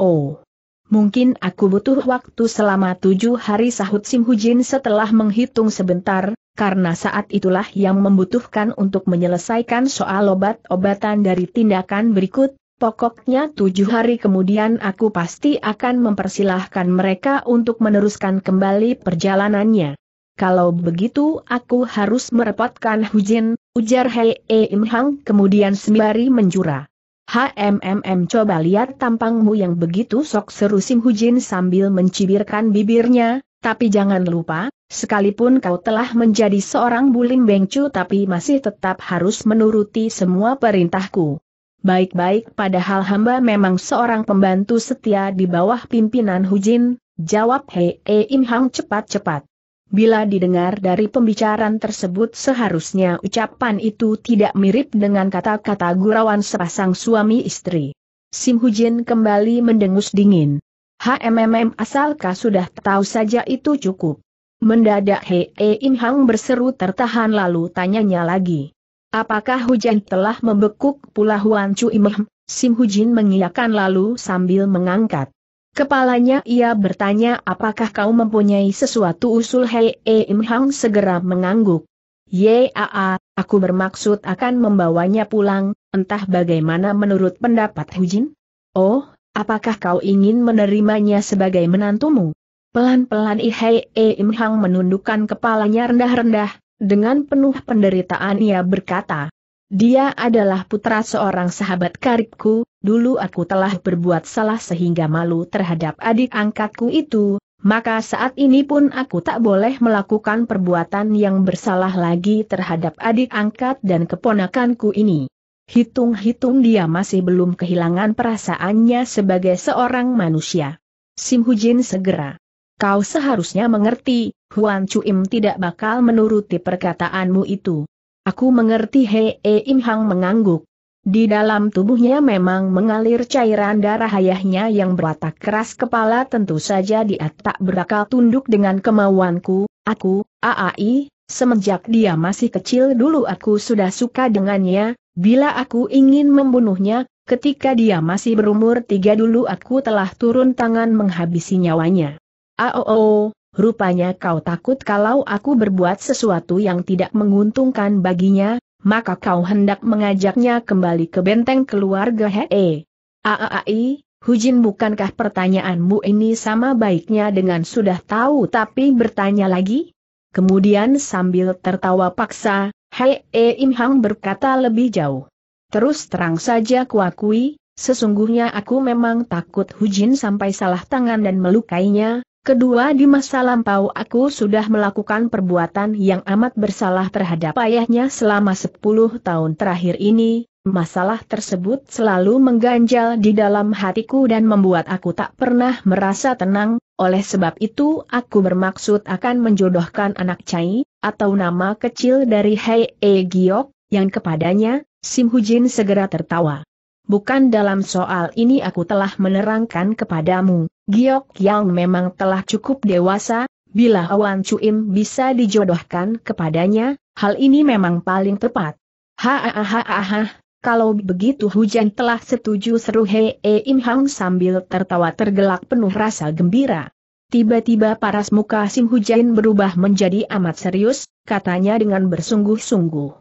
oh Mungkin aku butuh waktu selama tujuh hari sahut Sim Hujin setelah menghitung sebentar, karena saat itulah yang membutuhkan untuk menyelesaikan soal obat-obatan dari tindakan berikut, pokoknya tujuh hari kemudian aku pasti akan mempersilahkan mereka untuk meneruskan kembali perjalanannya. Kalau begitu aku harus merepotkan Hujin, ujar Hei e Im kemudian sembari menjura. HMMM coba lihat tampangmu yang begitu sok seru Sim Hujin sambil mencibirkan bibirnya, tapi jangan lupa, sekalipun kau telah menjadi seorang bulim bengcu tapi masih tetap harus menuruti semua perintahku. Baik-baik padahal hamba memang seorang pembantu setia di bawah pimpinan Hujin, jawab Hei Im Hang cepat-cepat. Bila didengar dari pembicaraan tersebut seharusnya ucapan itu tidak mirip dengan kata-kata gurauan sepasang suami istri. Sim Hujin kembali mendengus dingin. HMMM asalkah sudah tahu saja itu cukup. Mendadak E In Hang berseru tertahan lalu tanyanya lagi. Apakah hujan telah membekuk pula Huan Chu Imeh? Sim Hujin mengiyakan lalu sambil mengangkat Kepalanya ia bertanya apakah kau mempunyai sesuatu usul Hei e Im Hang segera mengangguk. Yaa, aku bermaksud akan membawanya pulang, entah bagaimana menurut pendapat Hujin? Oh, apakah kau ingin menerimanya sebagai menantumu? Pelan-pelan Hei e Im Hang menundukkan kepalanya rendah-rendah, dengan penuh penderitaan ia berkata. Dia adalah putra seorang sahabat karibku, dulu aku telah berbuat salah sehingga malu terhadap adik angkatku itu, maka saat ini pun aku tak boleh melakukan perbuatan yang bersalah lagi terhadap adik angkat dan keponakanku ini. Hitung-hitung dia masih belum kehilangan perasaannya sebagai seorang manusia. Sim Hujin segera. Kau seharusnya mengerti, Huan Chuim tidak bakal menuruti perkataanmu itu. Aku mengerti Hei Im Hang mengangguk. Di dalam tubuhnya memang mengalir cairan darah ayahnya yang berwatak keras kepala tentu saja dia tak berakal tunduk dengan kemauanku, aku, AAI, semenjak dia masih kecil dulu aku sudah suka dengannya, bila aku ingin membunuhnya, ketika dia masih berumur tiga dulu aku telah turun tangan menghabisi nyawanya. AOO, rupanya kau takut kalau aku berbuat sesuatu yang tidak menguntungkan baginya, maka kau hendak mengajaknya kembali ke benteng keluarga Hee. Eh. Aai, Hujin bukankah pertanyaanmu ini sama baiknya dengan sudah tahu tapi bertanya lagi? Kemudian sambil tertawa paksa, Hee eh, Im Hang berkata lebih jauh. Terus terang saja kuakui, sesungguhnya aku memang takut Hujin sampai salah tangan dan melukainya, Kedua di masa lampau aku sudah melakukan perbuatan yang amat bersalah terhadap ayahnya selama 10 tahun terakhir ini, masalah tersebut selalu mengganjal di dalam hatiku dan membuat aku tak pernah merasa tenang, oleh sebab itu aku bermaksud akan menjodohkan anak Cai, atau nama kecil dari Hei E Giok, yang kepadanya, Sim Hujin segera tertawa. Bukan dalam soal ini aku telah menerangkan kepadamu, Giok Yang memang telah cukup dewasa, bila Awan Cuim bisa dijodohkan kepadanya, hal ini memang paling tepat. Hahaha, kalau begitu hujan telah setuju seru e Im Hang sambil tertawa tergelak penuh rasa gembira. Tiba-tiba paras muka Sim Hujan berubah menjadi amat serius, katanya dengan bersungguh-sungguh.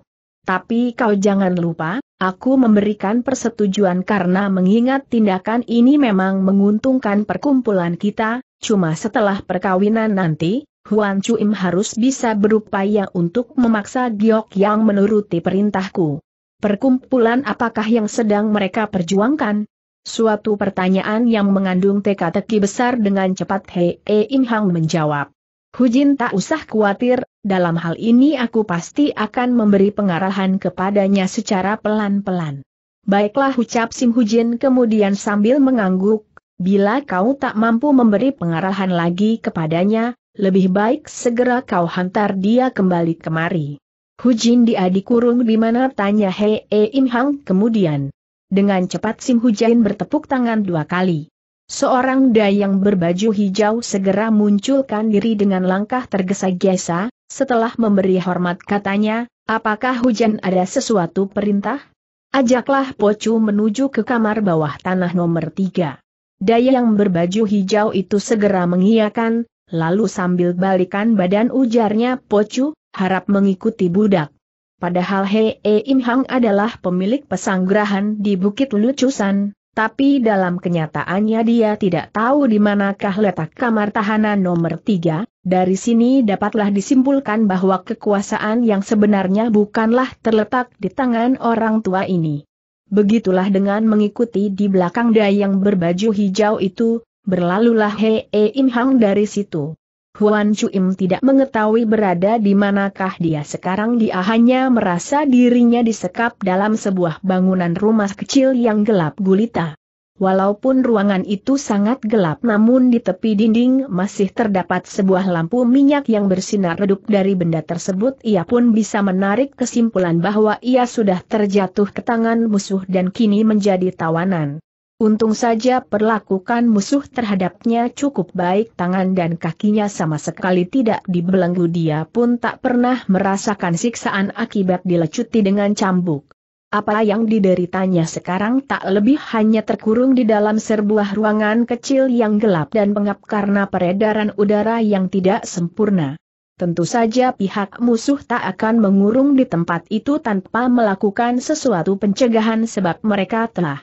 Tapi kau jangan lupa, Aku memberikan persetujuan karena mengingat tindakan ini memang menguntungkan perkumpulan kita, cuma setelah perkawinan nanti, Huan Chuim harus bisa berupaya untuk memaksa Giok yang menuruti perintahku. Perkumpulan apakah yang sedang mereka perjuangkan? Suatu pertanyaan yang mengandung teka-teki besar dengan cepat Hei e Im Hang menjawab. Hujin tak usah khawatir, dalam hal ini aku pasti akan memberi pengarahan kepadanya secara pelan-pelan. Baiklah ucap Sim Hujin kemudian sambil mengangguk, bila kau tak mampu memberi pengarahan lagi kepadanya, lebih baik segera kau hantar dia kembali kemari. Hujin diadikurung di mana tanya Hei e Im Hang kemudian. Dengan cepat Sim Hujin bertepuk tangan dua kali. Seorang dayang berbaju hijau segera munculkan diri dengan langkah tergesa-gesa, setelah memberi hormat katanya, apakah hujan ada sesuatu perintah? Ajaklah Pocu menuju ke kamar bawah tanah nomor tiga. Daya yang berbaju hijau itu segera mengiyakan, lalu sambil balikan badan ujarnya Pocu, harap mengikuti budak. Padahal Hei Im Hang adalah pemilik pesanggrahan di Bukit Lucusan, tapi dalam kenyataannya dia tidak tahu di manakah letak kamar tahanan nomor tiga. dari sini dapatlah disimpulkan bahwa kekuasaan yang sebenarnya bukanlah terletak di tangan orang tua ini. Begitulah dengan mengikuti di belakang dayang berbaju hijau itu, berlalulah Hei Im Hang dari situ. Huan Chuim tidak mengetahui berada di manakah dia sekarang dia hanya merasa dirinya disekap dalam sebuah bangunan rumah kecil yang gelap gulita. Walaupun ruangan itu sangat gelap namun di tepi dinding masih terdapat sebuah lampu minyak yang bersinar redup dari benda tersebut ia pun bisa menarik kesimpulan bahwa ia sudah terjatuh ke tangan musuh dan kini menjadi tawanan. Untung saja perlakukan musuh terhadapnya cukup baik tangan dan kakinya sama sekali tidak dibelenggu dia pun tak pernah merasakan siksaan akibat dilecuti dengan cambuk. Apa yang dideritanya sekarang tak lebih hanya terkurung di dalam sebuah ruangan kecil yang gelap dan pengap karena peredaran udara yang tidak sempurna. Tentu saja pihak musuh tak akan mengurung di tempat itu tanpa melakukan sesuatu pencegahan sebab mereka telah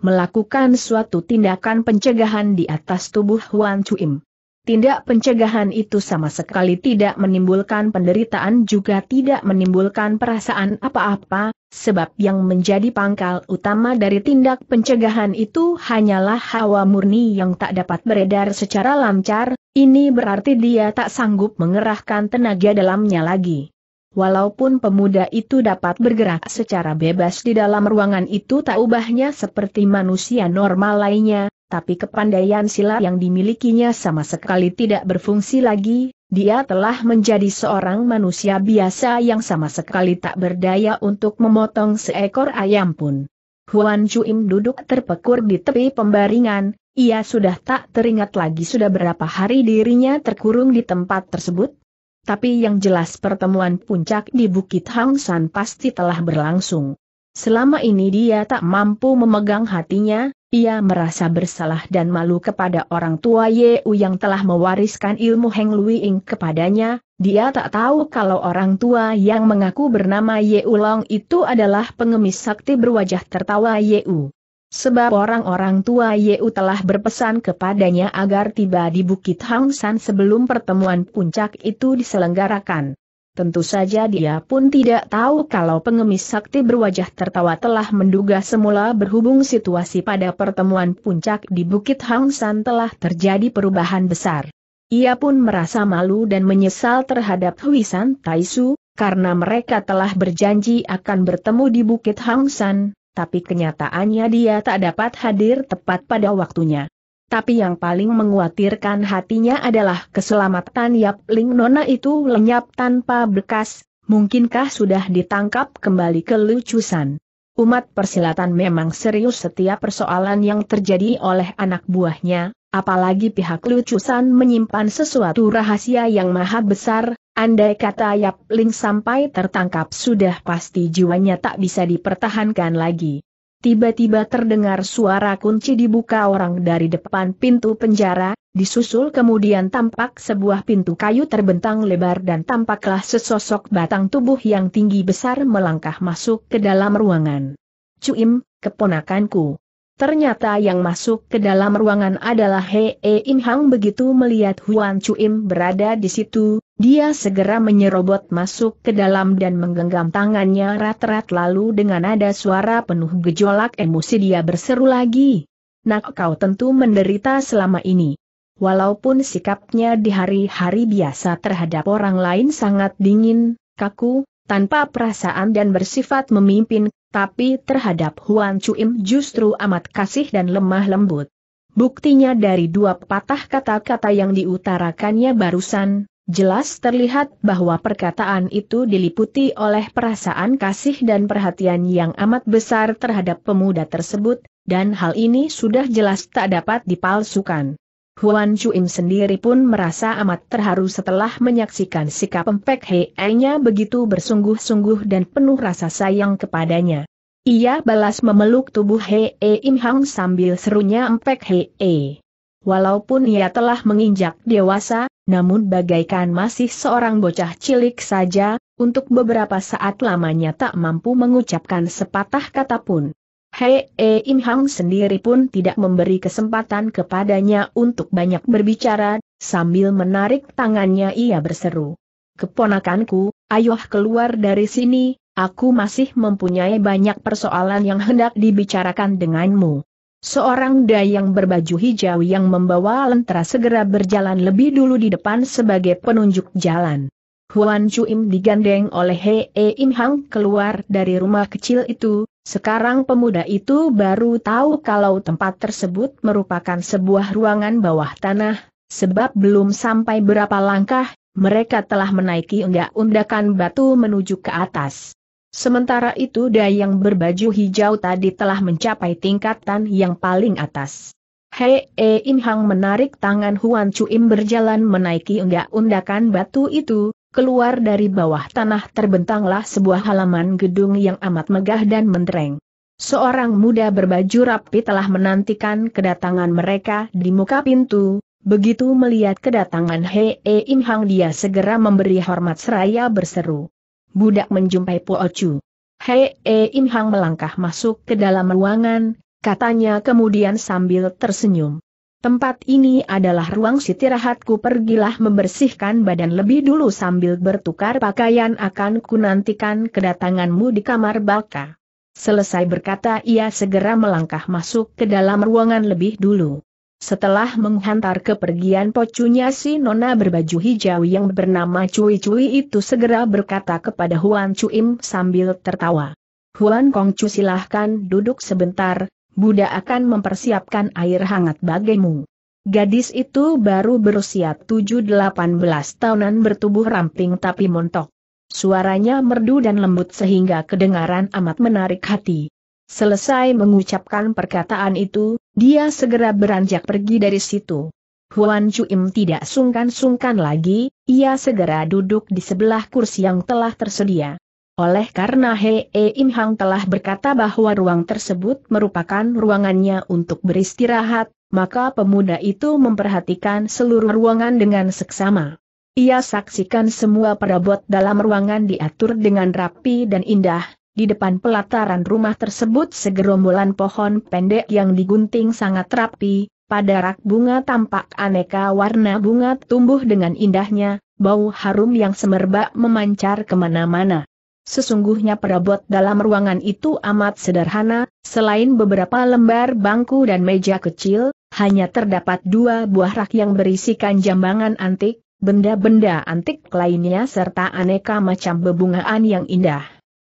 melakukan suatu tindakan pencegahan di atas tubuh Huan Chuim. Tindak pencegahan itu sama sekali tidak menimbulkan penderitaan juga tidak menimbulkan perasaan apa-apa, sebab yang menjadi pangkal utama dari tindak pencegahan itu hanyalah hawa murni yang tak dapat beredar secara lancar, ini berarti dia tak sanggup mengerahkan tenaga dalamnya lagi. Walaupun pemuda itu dapat bergerak secara bebas di dalam ruangan itu tak ubahnya seperti manusia normal lainnya, tapi kepandaian silat yang dimilikinya sama sekali tidak berfungsi lagi, dia telah menjadi seorang manusia biasa yang sama sekali tak berdaya untuk memotong seekor ayam pun. Huan Chuim duduk terpekur di tepi pembaringan, ia sudah tak teringat lagi sudah berapa hari dirinya terkurung di tempat tersebut, tapi yang jelas pertemuan puncak di Bukit Hang San pasti telah berlangsung. Selama ini dia tak mampu memegang hatinya, ia merasa bersalah dan malu kepada orang tua Yeu yang telah mewariskan ilmu Heng Lui kepadanya, dia tak tahu kalau orang tua yang mengaku bernama Yeu Long itu adalah pengemis sakti berwajah tertawa Yeu. Sebab orang-orang tua Yeu telah berpesan kepadanya agar tiba di Bukit Hang San sebelum pertemuan puncak itu diselenggarakan. Tentu saja dia pun tidak tahu kalau pengemis sakti berwajah tertawa telah menduga semula berhubung situasi pada pertemuan puncak di Bukit Hang San telah terjadi perubahan besar. Ia pun merasa malu dan menyesal terhadap Huisan Taisu, karena mereka telah berjanji akan bertemu di Bukit Hang San, tapi kenyataannya dia tak dapat hadir tepat pada waktunya. Tapi yang paling menguatirkan hatinya adalah keselamatan Yap Ling Nona itu lenyap tanpa bekas, mungkinkah sudah ditangkap kembali ke lucusan. Umat persilatan memang serius setiap persoalan yang terjadi oleh anak buahnya, apalagi pihak lucusan menyimpan sesuatu rahasia yang maha besar, Andai kata Yap Ling sampai tertangkap sudah pasti jiwanya tak bisa dipertahankan lagi. Tiba-tiba terdengar suara kunci dibuka orang dari depan pintu penjara, disusul kemudian tampak sebuah pintu kayu terbentang lebar dan tampaklah sesosok batang tubuh yang tinggi besar melangkah masuk ke dalam ruangan. Cuim, keponakanku. Ternyata yang masuk ke dalam ruangan adalah He E In Hang begitu melihat Huan Chuim berada di situ, dia segera menyerobot masuk ke dalam dan menggenggam tangannya rat-rat lalu dengan nada suara penuh gejolak emosi dia berseru lagi. Nak kau tentu menderita selama ini. Walaupun sikapnya di hari-hari biasa terhadap orang lain sangat dingin, kaku, tanpa perasaan dan bersifat memimpin, tapi terhadap Huan Chuim justru amat kasih dan lemah lembut. Buktinya dari dua patah kata-kata yang diutarakannya barusan, jelas terlihat bahwa perkataan itu diliputi oleh perasaan kasih dan perhatian yang amat besar terhadap pemuda tersebut, dan hal ini sudah jelas tak dapat dipalsukan. Huan Chuim sendiri pun merasa amat terharu setelah menyaksikan sikap empek Hei-nya begitu bersungguh-sungguh dan penuh rasa sayang kepadanya. Ia balas memeluk tubuh Hei Im Hang sambil serunya Empek Hei. Walaupun ia telah menginjak dewasa, namun bagaikan masih seorang bocah cilik saja, untuk beberapa saat lamanya tak mampu mengucapkan sepatah kata pun. Hei e Im Hang sendiri pun tidak memberi kesempatan kepadanya untuk banyak berbicara, sambil menarik tangannya ia berseru. Keponakanku, ayoh keluar dari sini, aku masih mempunyai banyak persoalan yang hendak dibicarakan denganmu. Seorang dayang berbaju hijau yang membawa lentera segera berjalan lebih dulu di depan sebagai penunjuk jalan. Huan Chuim digandeng oleh Hei eh, Im Hang keluar dari rumah kecil itu, sekarang pemuda itu baru tahu kalau tempat tersebut merupakan sebuah ruangan bawah tanah, sebab belum sampai berapa langkah, mereka telah menaiki undak-undakan batu menuju ke atas. Sementara itu Dayang berbaju hijau tadi telah mencapai tingkatan yang paling atas. Hei e Im menarik tangan Huan Chuim berjalan menaiki undak-undakan batu itu, Keluar dari bawah tanah terbentanglah sebuah halaman gedung yang amat megah dan mentereng. Seorang muda berbaju rapi telah menantikan kedatangan mereka di muka pintu, begitu melihat kedatangan Hei e Im Hang dia segera memberi hormat seraya berseru. Budak menjumpai Po Chu. Hei e Im Hang melangkah masuk ke dalam ruangan, katanya kemudian sambil tersenyum. Tempat ini adalah ruang sitirahatku pergilah membersihkan badan lebih dulu sambil bertukar pakaian akan ku nantikan kedatanganmu di kamar Balka. Selesai berkata ia segera melangkah masuk ke dalam ruangan lebih dulu. Setelah menghantar kepergian pocunya si nona berbaju hijau yang bernama Cui Cui itu segera berkata kepada Huan Cuim sambil tertawa. Huan Kongcu silahkan duduk sebentar, Buddha akan mempersiapkan air hangat bagimu. Gadis itu baru berusia 7-18 tahunan bertubuh ramping tapi montok. Suaranya merdu dan lembut sehingga kedengaran amat menarik hati. Selesai mengucapkan perkataan itu, dia segera beranjak pergi dari situ. Huan Chuim tidak sungkan-sungkan lagi, ia segera duduk di sebelah kursi yang telah tersedia. Oleh karena Hei e Im Hang telah berkata bahwa ruang tersebut merupakan ruangannya untuk beristirahat, maka pemuda itu memperhatikan seluruh ruangan dengan seksama. Ia saksikan semua perabot dalam ruangan diatur dengan rapi dan indah, di depan pelataran rumah tersebut segerombolan pohon pendek yang digunting sangat rapi, pada rak bunga tampak aneka warna bunga tumbuh dengan indahnya, bau harum yang semerbak memancar kemana-mana. Sesungguhnya perabot dalam ruangan itu amat sederhana, selain beberapa lembar bangku dan meja kecil, hanya terdapat dua buah rak yang berisikan jambangan antik, benda-benda antik lainnya serta aneka macam bebungaan yang indah.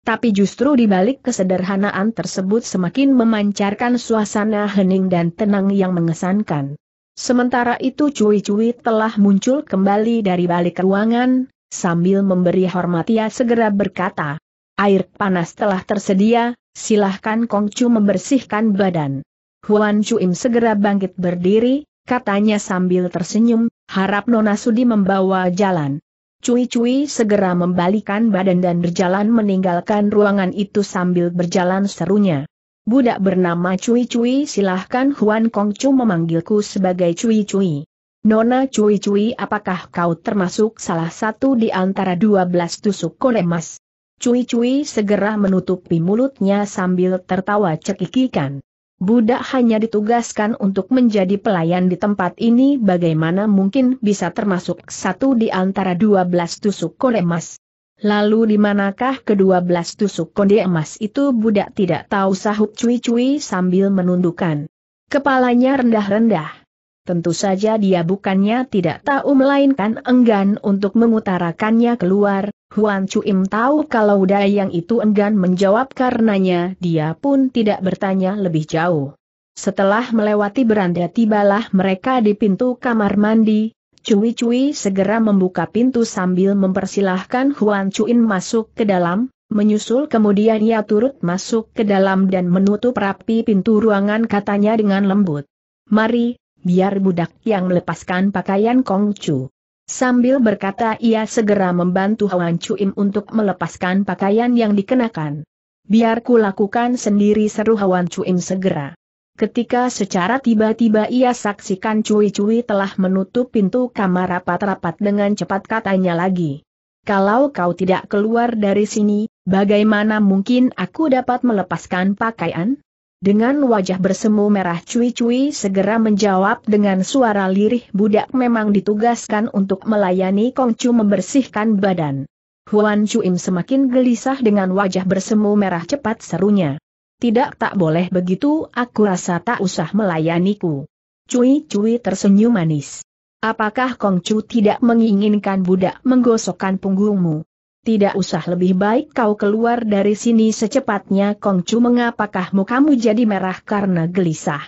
Tapi justru di balik kesederhanaan tersebut semakin memancarkan suasana hening dan tenang yang mengesankan. Sementara itu cui-cui telah muncul kembali dari balik ruangan, sambil memberi hormat ia segera berkata, air panas telah tersedia, silahkan Kongcu membersihkan badan. Huan Chuim segera bangkit berdiri, katanya sambil tersenyum, harap Nona Sudi membawa jalan. Cui-cui segera membalikan badan dan berjalan meninggalkan ruangan itu sambil berjalan serunya. Budak bernama Cui-cui silahkan Huan Kongcu memanggilku sebagai Cui-cui. Nona Cui-Cui apakah kau termasuk salah satu di antara dua belas tusuk kolemas? Cui-Cui segera menutupi mulutnya sambil tertawa cekikikan. Budak hanya ditugaskan untuk menjadi pelayan di tempat ini bagaimana mungkin bisa termasuk satu di antara dua belas tusuk kolemas. Lalu di manakah kedua belas tusuk konde emas itu budak tidak tahu sahut cui-cui sambil menundukkan. Kepalanya rendah-rendah tentu saja dia bukannya tidak tahu melainkan enggan untuk mengutarakannya keluar. Huan Chuim tahu kalau Dayang itu enggan menjawab karenanya dia pun tidak bertanya lebih jauh. Setelah melewati beranda tibalah mereka di pintu kamar mandi, Cui-cui segera membuka pintu sambil mempersilahkan Huan Chuin masuk ke dalam, menyusul kemudian ia turut masuk ke dalam dan menutup rapi pintu ruangan katanya dengan lembut. Mari, biar budak yang melepaskan pakaian Kongcu. Sambil berkata ia segera membantu Chu Im untuk melepaskan pakaian yang dikenakan. Biar ku lakukan sendiri seru Chu Im segera. Ketika secara tiba-tiba ia saksikan Cui-Cui telah menutup pintu kamar rapat-rapat dengan cepat katanya lagi. Kalau kau tidak keluar dari sini, bagaimana mungkin aku dapat melepaskan pakaian? dengan wajah bersemu merah cuy-cuy segera menjawab dengan suara lirih budak memang ditugaskan untuk melayani Kongcu membersihkan badan. Huan Chuim semakin gelisah dengan wajah bersemu merah cepat serunya. Tidak tak boleh begitu, aku rasa tak usah melayaniku. Cui-cui tersenyum manis. Apakah Kongcu tidak menginginkan budak menggosokkan punggungmu? tidak usah lebih baik kau keluar dari sini secepatnya Kong Chu mengapakah mukamu jadi merah karena gelisah.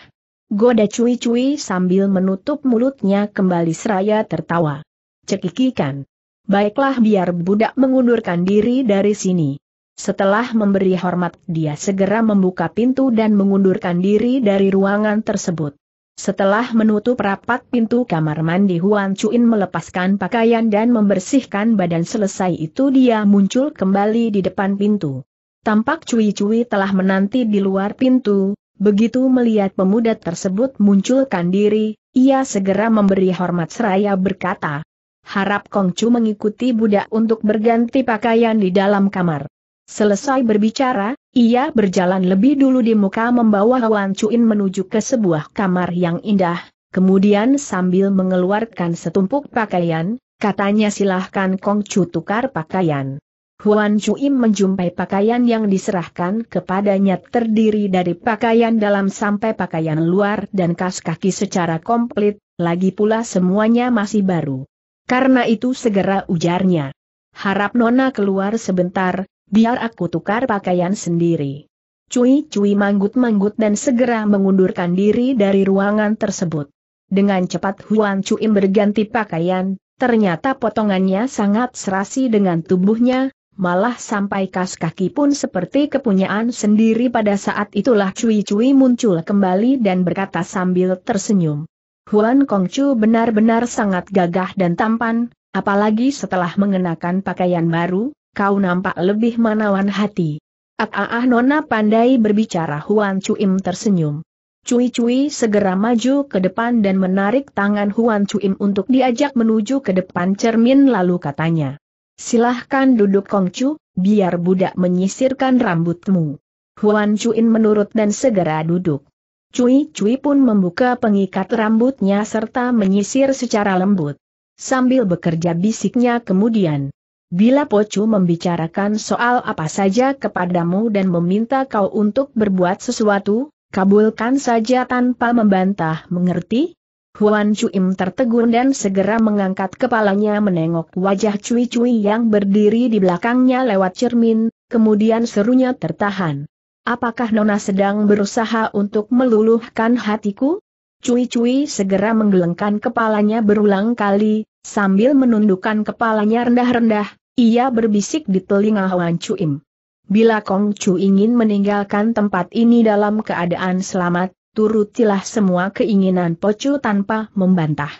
Goda cuy-cuy sambil menutup mulutnya kembali seraya tertawa. Cekikikan. Baiklah biar budak mengundurkan diri dari sini. Setelah memberi hormat dia segera membuka pintu dan mengundurkan diri dari ruangan tersebut. Setelah menutup rapat pintu kamar mandi Huan Chuin melepaskan pakaian dan membersihkan badan selesai itu dia muncul kembali di depan pintu. Tampak Cui-Cui telah menanti di luar pintu, begitu melihat pemuda tersebut munculkan diri, ia segera memberi hormat seraya berkata, Harap Kong Chu mengikuti budak untuk berganti pakaian di dalam kamar. Selesai berbicara, ia berjalan lebih dulu di muka membawa Huan Cuin menuju ke sebuah kamar yang indah, kemudian sambil mengeluarkan setumpuk pakaian, katanya silahkan Kong Chu tukar pakaian. Huan Cuin menjumpai pakaian yang diserahkan kepadanya terdiri dari pakaian dalam sampai pakaian luar dan kas kaki secara komplit, lagi pula semuanya masih baru. Karena itu segera ujarnya. Harap Nona keluar sebentar, Biar aku tukar pakaian sendiri. Cui-cui manggut-manggut dan segera mengundurkan diri dari ruangan tersebut. Dengan cepat Huan Cui berganti pakaian, ternyata potongannya sangat serasi dengan tubuhnya, malah sampai kas kaki pun seperti kepunyaan sendiri pada saat itulah cui-cui muncul kembali dan berkata sambil tersenyum. Huan Kong Chu benar-benar sangat gagah dan tampan, apalagi setelah mengenakan pakaian baru, kau nampak lebih menawan hati. Ah, ah, ah, Nona pandai berbicara Huan Cuim tersenyum. Cui Cui segera maju ke depan dan menarik tangan Huan Cuim untuk diajak menuju ke depan cermin lalu katanya. Silahkan duduk Kong Chu, biar budak menyisirkan rambutmu. Huan Cuim menurut dan segera duduk. Cui Cui pun membuka pengikat rambutnya serta menyisir secara lembut. Sambil bekerja bisiknya kemudian, Bila Pocu membicarakan soal apa saja kepadamu dan meminta kau untuk berbuat sesuatu, kabulkan saja tanpa membantah mengerti? Huan Chuim tertegun dan segera mengangkat kepalanya menengok wajah Cui Cui yang berdiri di belakangnya lewat cermin, kemudian serunya tertahan. Apakah Nona sedang berusaha untuk meluluhkan hatiku? Cui Cui segera menggelengkan kepalanya berulang kali, sambil menundukkan kepalanya rendah-rendah, ia berbisik di telinga Huan Chu Im. Bila Kong Chu ingin meninggalkan tempat ini dalam keadaan selamat, turutilah semua keinginan Po Chu tanpa membantah.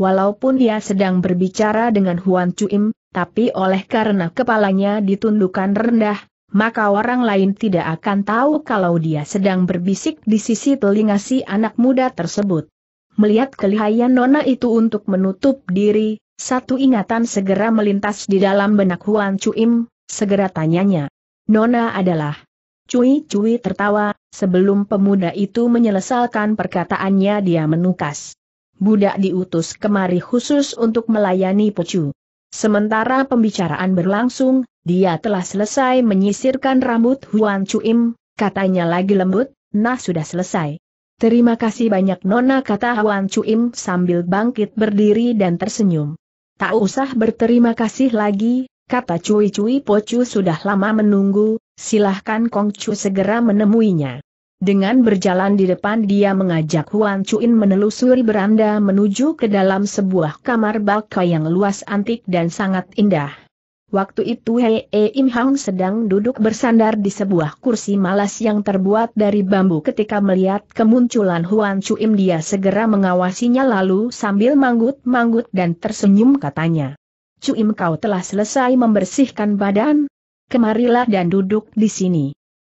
Walaupun ia sedang berbicara dengan Huan Chu Im, tapi oleh karena kepalanya ditundukkan rendah, maka orang lain tidak akan tahu kalau dia sedang berbisik di sisi telinga si anak muda tersebut. Melihat kelihayan Nona itu untuk menutup diri, satu ingatan segera melintas di dalam benak Huan Cuim, segera tanyanya. Nona adalah. Cui-cui tertawa, sebelum pemuda itu menyelesaikan perkataannya dia menukas. Budak diutus kemari khusus untuk melayani Pocu. Sementara pembicaraan berlangsung, dia telah selesai menyisirkan rambut Huan Cuim, katanya lagi lembut, nah sudah selesai. Terima kasih banyak Nona kata Huan Cuim sambil bangkit berdiri dan tersenyum. Tak usah berterima kasih lagi, kata Cui Cui Pocu sudah lama menunggu, silahkan Kong Chu segera menemuinya. Dengan berjalan di depan dia mengajak Huan Chuin menelusuri beranda menuju ke dalam sebuah kamar bakau yang luas antik dan sangat indah. Waktu itu Hei e Im Hang sedang duduk bersandar di sebuah kursi malas yang terbuat dari bambu ketika melihat kemunculan Huan Chu Im dia segera mengawasinya lalu sambil manggut-manggut dan tersenyum katanya. Chu Im kau telah selesai membersihkan badan? Kemarilah dan duduk di sini.